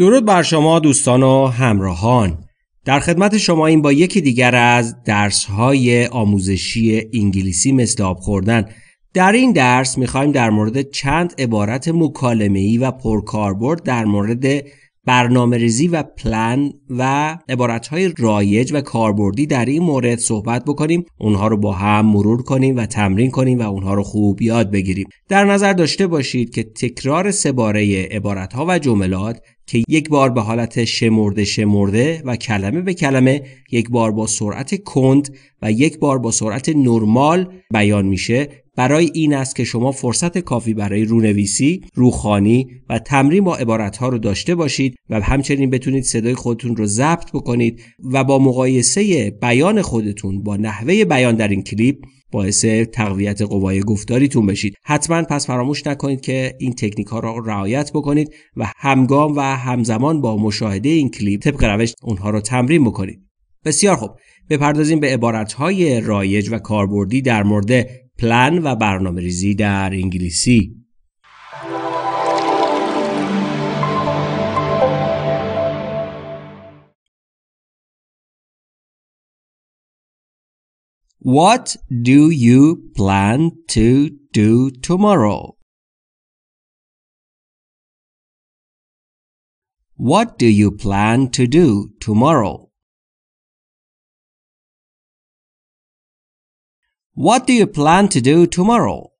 درود بر شما دوستان و همراهان در خدمت شما این با یکی دیگر از درس های آموزشی انگلیسی مثل آب خوردن در این درس میخوایم در مورد چند عبارت مکالمه‌ای و پرکاربرد در مورد برنامه و پلن و های رایج و کاربردی در این مورد صحبت بکنیم اونها رو با هم مرور کنیم و تمرین کنیم و اونها رو خوب یاد بگیریم در نظر داشته باشید که تکرار سباره ها و جملات که یک بار به حالت شمرده شمرده و کلمه به کلمه یک بار با سرعت کند و یک بار با سرعت نرمال بیان میشه برای این است که شما فرصت کافی برای رونویسی، روخانی و تمرین با عبارتها رو داشته باشید و همچنین بتونید صدای خودتون رو ضبط بکنید و با مقایسه بیان خودتون با نحوه بیان در این کلیپ باعث تقویت قوای گفتاریتون بشید حتما پس فراموش نکنید که این تکنیک ها را رعایت بکنید و همگام و همزمان با مشاهده این کلیپ طبق روش اونها را تمرین بکنید بسیار خوب بپردازیم به عبارت های رایج و کاربردی در مورد پلن و برنامه ریزی در انگلیسی What do you plan to do tomorrow? What do you plan to do tomorrow? What do you plan to do tomorrow?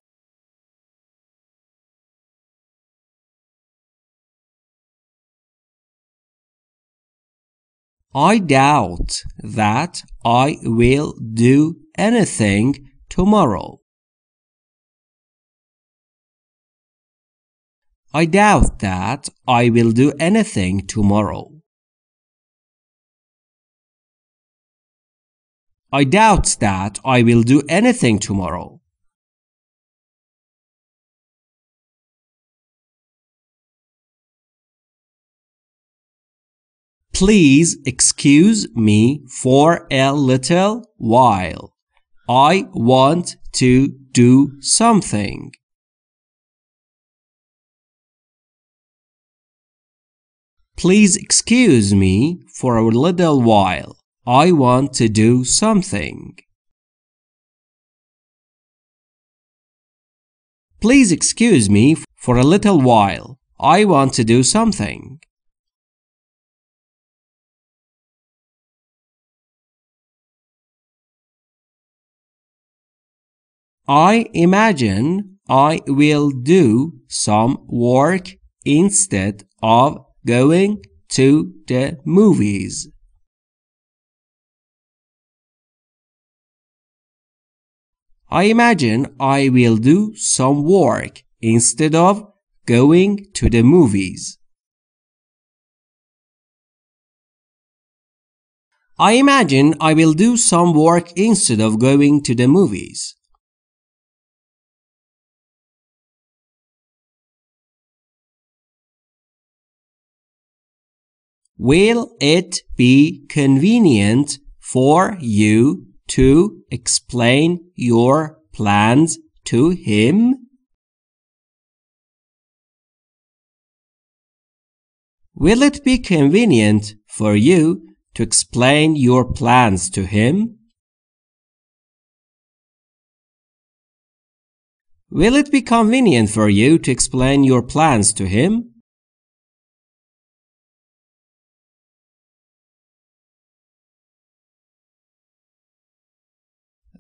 I doubt that I will do anything tomorrow. I doubt that I will do anything tomorrow. I doubt that I will do anything tomorrow. Please excuse me for a little while. I want to do something. Please excuse me for a little while. I want to do something. Please excuse me for a little while. I want to do something. I imagine I will do some work instead of going to the movies. I imagine I will do some work instead of going to the movies. I imagine I will do some work instead of going to the movies. Will it be convenient for you to explain your plans to him? Will it be convenient for you to explain your plans to him? Will it be convenient for you to explain your plans to him?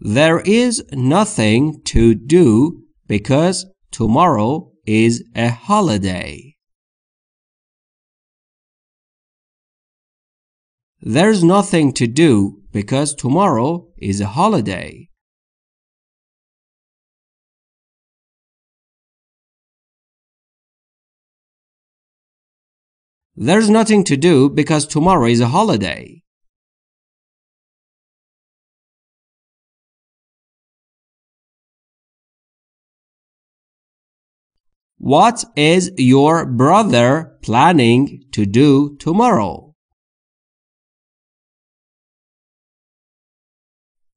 There is nothing to do because tomorrow is a holiday. There's nothing to do because tomorrow is a holiday. There's nothing to do because tomorrow is a holiday. What is your brother planning to do tomorrow?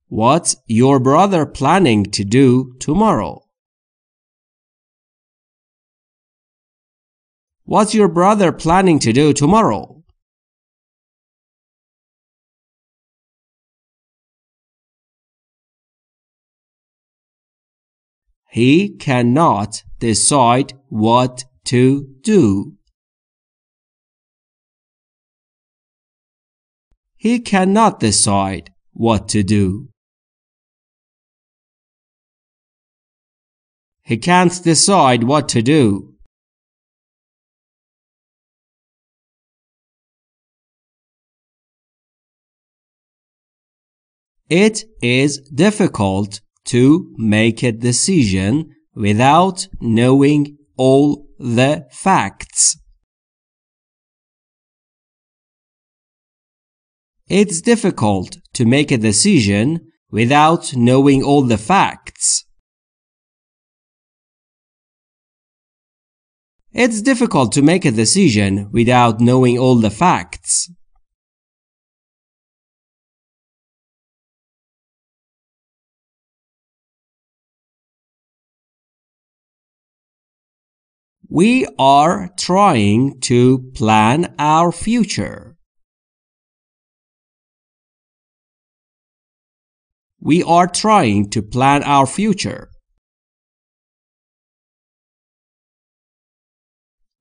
What's your brother planning to do tomorrow? What's your brother planning to do tomorrow? He cannot decide what to do. He cannot decide what to do. He can't decide what to do. It is difficult to make a decision without knowing all the facts. It's difficult to make a decision without knowing all the facts. It's difficult to make a decision without knowing all the facts. We are trying to plan our future. We are trying to plan our future.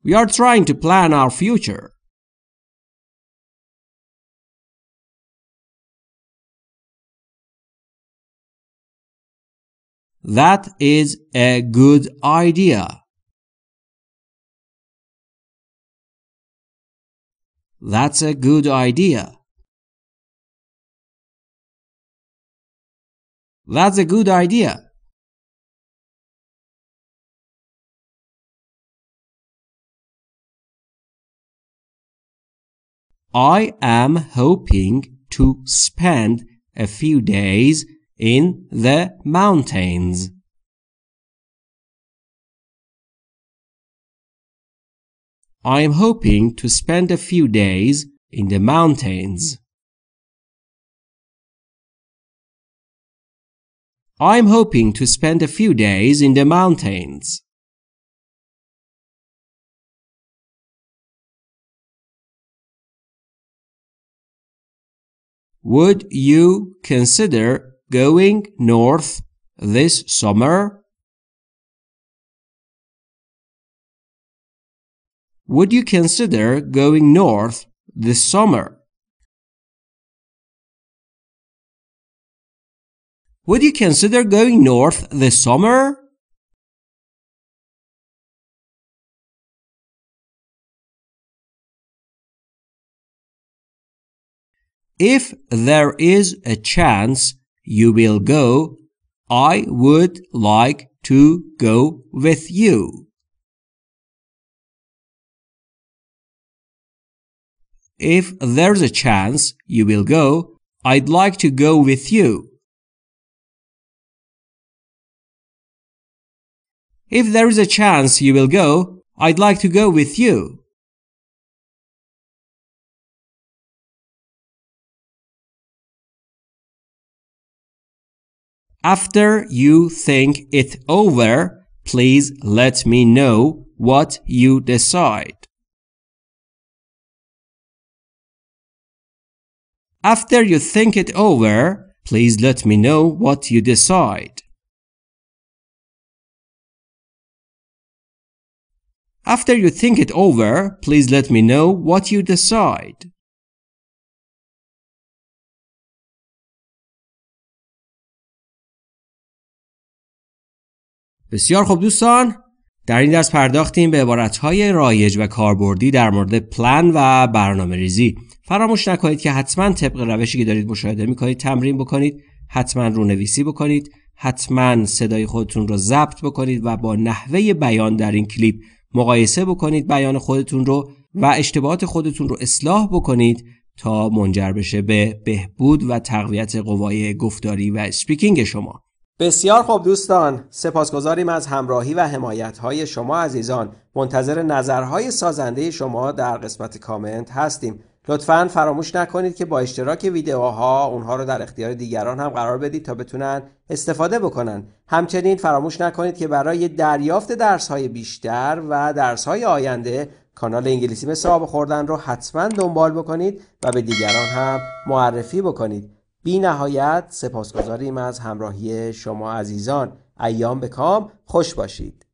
We are trying to plan our future. That is a good idea. That's a good idea. That's a good idea. I am hoping to spend a few days in the mountains. I am hoping to spend a few days in the mountains. I am hoping to spend a few days in the mountains. Would you consider going north this summer? Would you consider going north this summer? Would you consider going north this summer? If there is a chance you will go, I would like to go with you. If there's a chance you will go, I'd like to go with you. If there is a chance you will go, I'd like to go with you. After you think it over, please let me know what you decide. After you think it over, please let me know what you decide. After you think it over, please let me know what you decide. بسیار خوب دوستان در این درس پرداختیم به عبارتهای رایج و کاربردی در مورد پلن و برنامه ریزی فراموش نکنید که حتما طبق روشی که دارید مشاهده میکنید تمرین بکنید حتما رونویسی بکنید حتما صدای خودتون رو ضبط بکنید و با نحوه بیان در این کلیپ مقایسه بکنید بیان خودتون رو و اشتباهات خودتون رو اصلاح بکنید تا منجر بشه به بهبود و تقویت قوای گفتاری و اسپیکینگ شما بسیار خوب دوستان سپاسگزاریم از همراهی و حمایت های شما عزیزان منتظر نظرهای سازنده شما در قسمت کامنت هستیم لطفا فراموش نکنید که با اشتراک ویدیوها اونها رو در اختیار دیگران هم قرار بدید تا بتونن استفاده بکنن همچنین فراموش نکنید که برای دریافت درس های بیشتر و درس های آینده کانال انگلیسی مثل صاحب خوردن رو حتما دنبال بکنید و به دیگران هم معرفی بکنید بی نهایت سپاسگزاریم از همراهی شما عزیزان ایام به کام خوش باشید